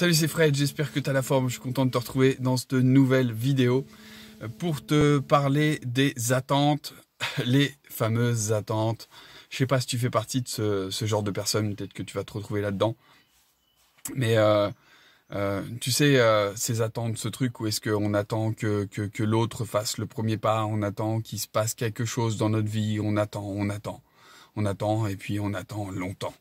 Salut, c'est Fred, j'espère que tu as la forme. Je suis content de te retrouver dans cette nouvelle vidéo euh, pour te parler des attentes, les fameuses attentes. Je sais pas si tu fais partie de ce, genre de personnes, peut-être que tu vas te retrouver là-dedans. Mais euh, euh, tu sais, ces attentes, ce truc où est-ce qu'on attend que, que, que l'autre fasse le premier pas, on attend qu'il se passe quelque chose dans notre vie, on attend, on attend, on attend, et puis on attend longtemps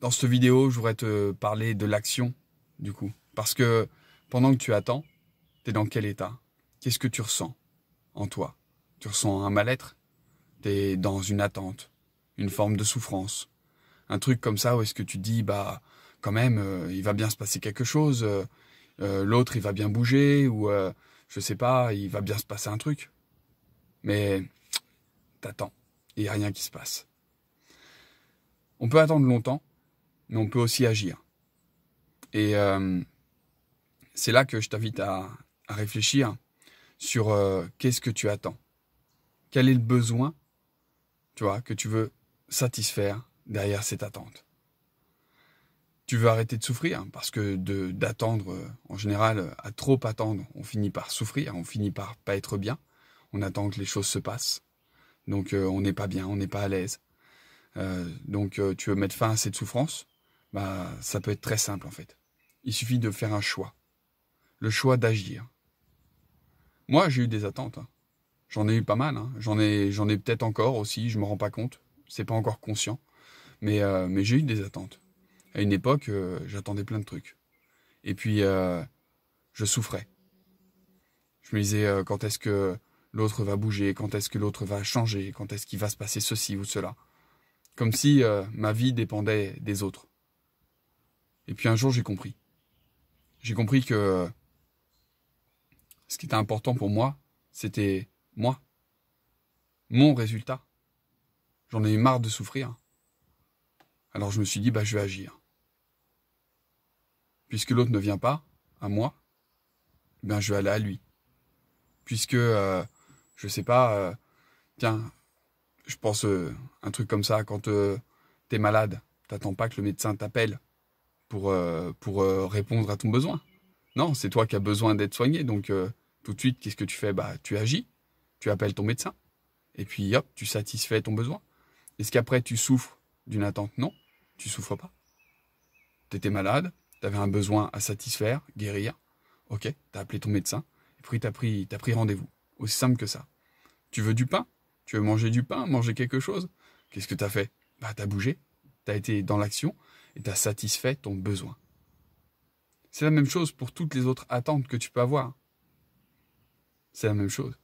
dans cette vidéo, je voudrais te parler de l'action, du coup. Parce que pendant que tu attends, tu es dans quel état Qu'est-ce que tu ressens en toi Tu ressens un mal-être Tu es dans une attente, une forme de souffrance. Un truc comme ça où est-ce que tu dis, bah, quand même, euh, il va bien se passer quelque chose, euh, euh, l'autre, il va bien bouger, ou je sais pas, il va bien se passer un truc. Mais t'attends, il n'y a rien qui se passe. On peut attendre longtemps, mais on peut aussi agir. Et euh, c'est là que je t'invite à, réfléchir sur euh, qu'est-ce que tu attends. Quel est le besoin, tu vois, que tu veux satisfaire derrière cette attente. Tu veux arrêter de souffrir, parce que d'attendre, euh, en général, à trop attendre, on finit par souffrir, on finit par pas être bien, on attend que les choses se passent. Donc on n'est pas bien, on n'est pas à l'aise. donc tu veux mettre fin à cette souffrance, bah, ça peut être très simple en fait. Il suffit de faire un choix. Le choix d'agir. Moi, j'ai eu des attentes. Hein. J'en ai eu pas mal. Hein. J'en ai, j'en ai peut-être encore aussi. Je me rends pas compte. C'est pas encore conscient. Mais, euh, mais j'ai eu des attentes. À une époque, euh, j'attendais plein de trucs. Et puis, euh, je souffrais. Je me disais, quand est-ce que l'autre va bouger Quand est-ce que l'autre va changer Quand est-ce qu'il va se passer ceci ou cela Comme si ma vie dépendait des autres. Et puis un jour, j'ai compris. J'ai compris que ce qui était important pour moi, c'était moi, mon résultat. J'en ai eu marre de souffrir. Alors je me suis dit, bah, je vais agir. Puisque l'autre ne vient pas à moi, ben, je vais aller à lui. Puisque, euh, je sais pas, euh, tiens, je pense euh, un truc comme ça, quand t'es malade, t'attends pas que le médecin t'appelle pour, euh, pour euh, répondre à ton besoin. Non, c'est toi qui as besoin d'être soigné. Donc, euh, tout de suite, qu'est-ce que tu fais bah, Tu agis, tu appelles ton médecin, et puis hop, tu satisfais ton besoin. Est-ce qu'après, tu souffres d'une attente Non, tu souffres pas. Tu étais malade, tu avais un besoin à satisfaire, guérir. Ok, tu as appelé ton médecin, et puis tu as pris, pris rendez-vous. Aussi simple que ça. Tu veux du pain Tu veux manger du pain, manger quelque chose Qu'est-ce que tu as fait Bah, tu as bougé, tu as été dans l'action, et as satisfait ton besoin. C'est la même chose pour toutes les autres attentes que tu peux avoir. C'est la même chose.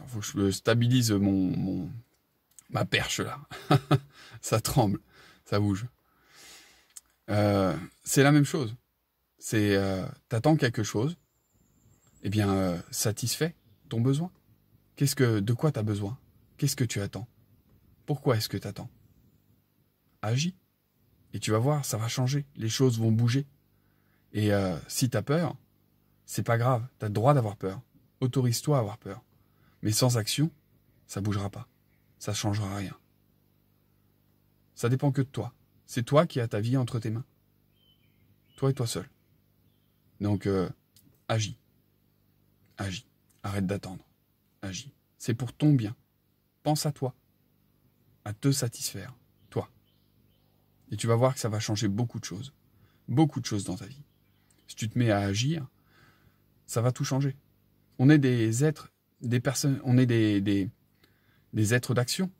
Il faut que je stabilise mon, ma perche là. ça tremble, ça bouge. Euh, c'est la même chose. C'est tu euh, t'attends quelque chose, eh bien euh, satisfait ton besoin. Qu'est-ce que de quoi tu as besoin Qu'est-ce que tu attends Pourquoi est-ce que tu attends Agis. Et tu vas voir, ça va changer. Les choses vont bouger. Et euh, si tu as peur, c'est pas grave. Tu as le droit d'avoir peur. Autorise-toi à avoir peur. Mais sans action, ça bougera pas. Ça changera rien. Ça dépend que de toi. C'est toi qui as ta vie entre tes mains. Toi et toi seul. Donc, euh, agis. Agis. Arrête d'attendre. Agis. C'est pour ton bien. Pense à toi. À te satisfaire. Et tu vas voir que ça va changer beaucoup de choses. Beaucoup de choses dans ta vie. Si tu te mets à agir, ça va tout changer. On est des êtres, des personnes, on est des, des, êtres d'action.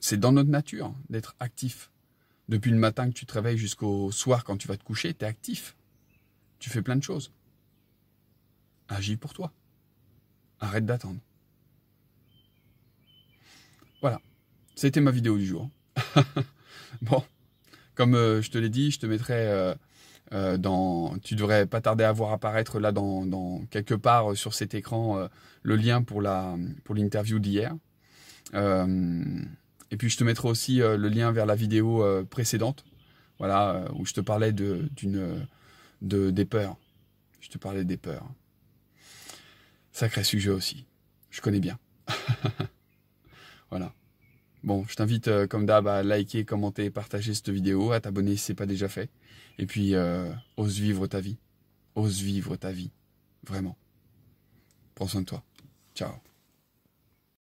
C'est dans notre nature d'être actif. Depuis le matin que tu te réveilles jusqu'au soir quand tu vas te coucher, tu es actif. Tu fais plein de choses. Agis pour toi. Arrête d'attendre. Voilà. C'était ma vidéo du jour. Bon, comme euh, je te l'ai dit, je te mettrai euh, euh, dans. Tu devrais pas tarder à voir apparaître là, dans, dans quelque part sur cet écran, le lien pour la pour l'interview d'hier. et puis je te mettrai aussi le lien vers la vidéo précédente, voilà, où je te parlais de d'une de des peurs. Je te parlais des peurs. Sacré sujet aussi. Je connais bien. voilà. Bon, je t'invite euh, comme d'hab à liker, commenter, partager cette vidéo, à t'abonner si c'est pas déjà fait. Et puis, euh, ose vivre ta vie. Ose vivre ta vie. Vraiment. Prends soin de toi. Ciao.